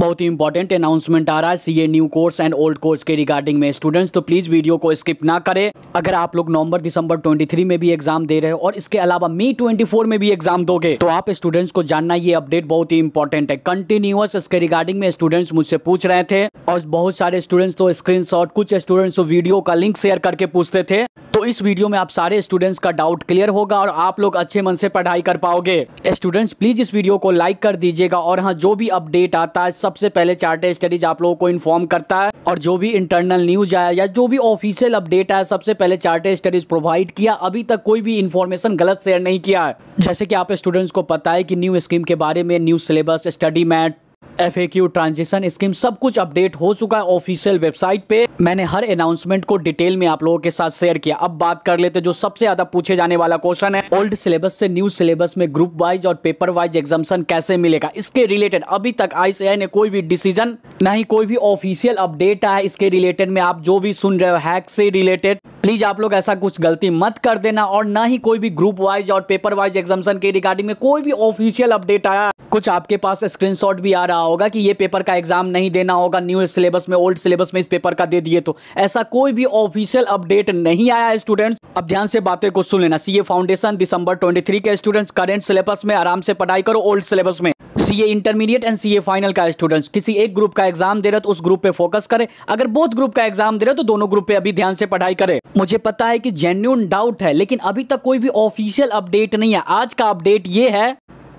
बहुत ही important announcement आ रहा है CA new course and old course के रिगार्डिंग में स्टूडेंट्स तो प्लीज वीडियो को स्किप ना करें अगर आप लोग नवंबर दिसंबर 23 में भी एग्जाम दे रहे हो और इसके अलावा मई 24 में भी एग्जाम दोगे तो आप स्टूडेंट्स को जानना ये अपडेट बहुत ही इंपॉर्टेंट है कंटिन्यूस इसके रिगार्डिंग में स्टूडेंट्स मुझसे पूछ रहे थे और बहुत सारे स्टूडेंट्स तो स्क्रीन कुछ स्टूडेंट्स वीडियो तो का लिंक शेयर करके पूछते थे इस वीडियो में आप सारे स्टूडेंट्स का डाउट क्लियर होगा और आप लोग अच्छे मन से पढ़ाई कर पाओगे स्टूडेंट्स प्लीज इस वीडियो को लाइक कर दीजिएगा और हाँ जो भी अपडेट आता है सबसे पहले चार्टर स्टडीज आप लोगों को इन्फॉर्म करता है और जो भी इंटरनल न्यूज आया या जो भी ऑफिशियल अपडेट आया सबसे पहले चार्टर स्टडीज प्रोवाइड किया अभी तक कोई भी इन्फॉर्मेशन गलत शेयर नहीं किया है जैसे कि आप स्टूडेंट्स को पता है कि न्यू स्कीम के बारे में new syllabus study mat F A Q transition scheme सब कुछ अपडेट हो चुका है ऑफिशियल वेबसाइट पे मैंने हर अनाउंसमेंट को डिटेल में आप लोगों के साथ शेयर किया अब बात कर लेते जो सबसे ज्यादा पूछे जाने वाला क्वेश्चन है ओल्ड सिलेबस से न्यू सिलेबस में ग्रुप वाइज और पेपर वाइज एग्जामेशन कैसे मिलेगा इसके रिलेटेड अभी तक आई ने कोई भी डिसीजन नहीं कोई भी ऑफिशियल अपडेट आया इसके रिलेटेड में आप जो भी सुन रहे हो हैक से रिलेटेड प्लीज़ आप लोग ऐसा कुछ गलती मत कर देना और ना ही कोई भी ग्रुप वाइज और पेपर वाइज एग्जामेशन के रिगार्डिंग में कोई भी ऑफिशियल अपडेट आया कुछ आपके पास स्क्रीनशॉट भी आ रहा होगा कि ये पेपर का एग्जाम नहीं देना होगा न्यू सिलेबस में ओल्ड सिलेबस में इस पेपर का दे दिए तो ऐसा कोई भी ऑफिशियल अपडेट नहीं आया है स्टूडेंट्स अब ध्यान से बातें को सुन लेना सी फाउंडेशन दिसंबर ट्वेंटी के स्टूडेंट्स करेंट सिलेबस में आराम से पढ़ाई करो ओल्ड सिलेबस में C A intermediate and C A final का स्टूडेंट्स किसी एक ग्रुप का एग्जाम तो दे रहे तो उस ग्रुप पे फोकस करें अगर बोथ ग्रुप का एग्जाम दे रहे तो दोनों ग्रुप पे अभी ध्यान से पढ़ाई करें मुझे पता है कि जेन्यून डाउट है लेकिन अभी तक कोई भी ऑफिशियल अपडेट नहीं है आज का अपडेट ये है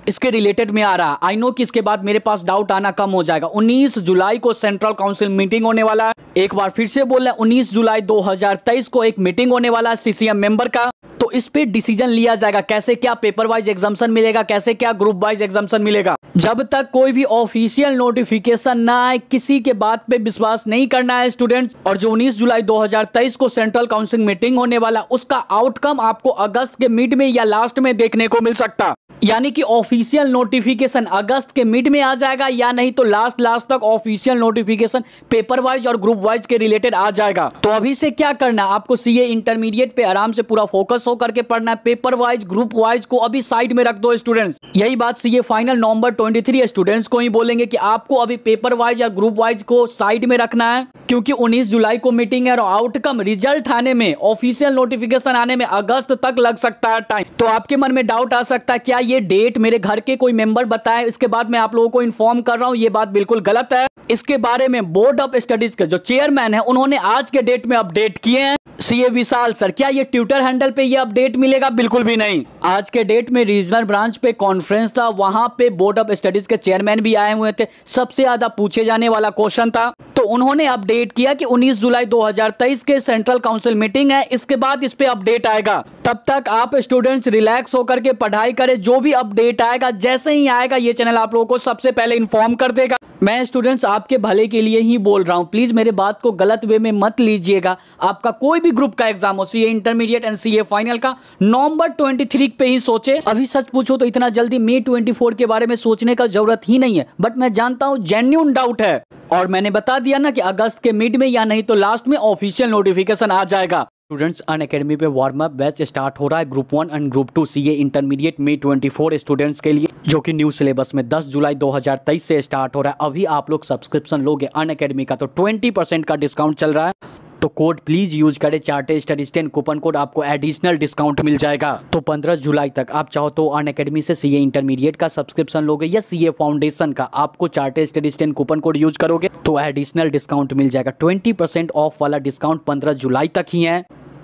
इसके रिलेटेड में आ रहा आई नो कि इसके बाद मेरे पास डाउट आना कम हो जाएगा 19 जुलाई को सेंट्रल काउंसिल मीटिंग होने वाला है एक बार फिर से बोल रहे हैं 19 जुलाई 2023 को एक मीटिंग होने वाला है सीसीएम मेंबर का तो इस पे डिसीजन लिया जाएगा कैसे क्या पेपर वाइज एग्जामेशन मिलेगा कैसे क्या ग्रुप वाइज एग्जामेशन मिलेगा जब तक कोई भी ऑफिशियल नोटिफिकेशन ना आए किसी के बात पे विश्वास नहीं करना है स्टूडेंट्स और जो 19 जुलाई 2023 को सेंट्रल काउंसिल मीटिंग होने वाला उसका आउटकम आपको अगस्त के मिड में या लास्ट में देखने को मिल सकता यानी कि ऑफिशियल नोटिफिकेशन अगस्त के मिड में आ जाएगा या नहीं तो लास्ट लास्ट तक ऑफिशियल नोटिफिकेशन पेपर वाइज और ग्रुप वाइज के रिलेटेड आ जाएगा तो अभी से क्या करना आपको सीए इंटरमीडिएट पे आराम से पूरा फोकस होकर के पढ़ना है पेपर वाइज ग्रुप वाइज को अभी साइड में रख दो स्टूडेंट्स यही बात सीए फाइनल नवंबर थ्री स्टूडेंट्स को ही बोलेंगे कि आपको अभी पेपर वाइज या ग्रुप वाइज को साइड में रखना है क्योंकि 19 जुलाई को मीटिंग है और आउटकम रिजल्ट आने में ऑफिशियल नोटिफिकेशन आने में अगस्त तक लग सकता है टाइम तो आपके मन में डाउट आ सकता है क्या ये डेट मेरे घर के कोई मेंबर बताए इसके बाद में आप लोगों को इन्फॉर्म कर रहा हूँ ये बात बिल्कुल गलत है इसके बारे में बोर्ड ऑफ स्टडीज के जो चेयरमैन है उन्होंने आज के डेट में अपडेट किए हैं सीए विशाल सर क्या ये ट्विटर हैंडल पे ये अपडेट मिलेगा बिल्कुल भी नहीं आज के डेट में रीजनल ब्रांच पे कॉन्फ्रेंस था वहाँ पे बोर्ड ऑफ स्टडीज के चेयरमैन भी आए हुए थे सबसे ज्यादा पूछे जाने वाला क्वेश्चन था तो उन्होंने अपडेट किया कि 19 जुलाई 2023 के सेंट्रल काउंसिल मीटिंग है इसके बाद इस पे अपडेट आएगा तब तक आप स्टूडेंट्स रिलैक्स होकर के पढ़ाई करें जो भी अपडेट आएगा जैसे ही आएगा ये चैनल आप लोगों को सबसे पहले इन्फॉर्म कर देगा मैं स्टूडेंट्स आपके भले के लिए ही बोल रहा हूँ प्लीज़ मेरे बात को गलत वे में मत लीजिएगा आपका कोई भी ग्रुप का एग्जाम हो C intermediate and C final का नवंबर 23 पे ही सोचे अभी सच पूछो तो इतना जल्दी मे 24 के बारे में सोचने का जरूरत ही नहीं है बट मैं जानता हूँ जेन्यून डाउट है और मैंने बता दिया ना कि अगस्त के मिड में या नहीं तो लास्ट में ऑफिशियल नोटिफिकेशन आ जाएगा स्टूडेंट्स अन अकेडमी पे वार्म अप बैच स्टार्ट हो रहा है group one and group two C A intermediate twenty 24 students के लिए जो कि न्यू सिलेबस में 10 जुलाई 2023 से स्टार्ट हो रहा है अभी आप लोग सब्सक्रिप्शन लोगे अन अकेडमी का तो 20 परसेंट का डिस्काउंट चल रहा है तो कोड प्लीज़ यूज करें चार्टे स्टडी टेन कूपन कोड आपको एडिशनल डिस्काउंट मिल जाएगा तो पंद्रह जुलाई तक आप चाहो तो अन अकेडमी से सीए इंटरमीडिएट का सब्सक्रिप्शन लोगे या सीए फाउंडेशन का आपको चार्टे study ten coupon code use करोगे तो एडिशनल डिस्काउंट मिल जाएगा ट्वेंटी ऑफ वाला डिस्काउंट पंद्रह जुलाई तक ही है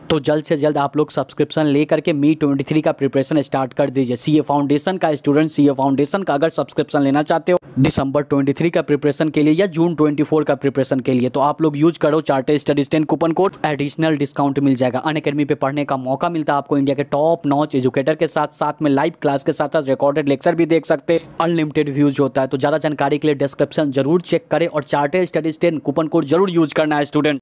तो जल्द से जल्द आप लोग सब्सक्रिप्शन ले करके मी ट्वेंटी थ्री का प्रिपरेशन स्टार्ट कर दीजिए सी ए फाउंडेशन का स्टूडेंट सी ए फाउंडेशन का अगर सब्सक्रिप्शन लेना चाहते हो दिसंबर ट्वेंटी थ्री का प्रिपरेशन के लिए या जून ट्वेंटी फोर का प्रिपरेशन के लिए तो आप लोग यूज करो चार्टे study ten coupon code additional discount मिल जाएगा अन अकेडमी पे पढ़ने का मौका मिलता है आपको इंडिया के टॉप नॉच एजुकेटर के साथ साथ में लाइव क्लास के साथ साथ रिकॉर्डेड लेक्चर भी देख सकते हैं अनलिमिटेड व्यूज होता है तो ज़्यादा जानकारी के लिए डिस्क्रिप्शन जरूर चेक करें और चार्टे स्टडी स्टेन कूपन कोड जरूर यूज करना है स्टूडेंट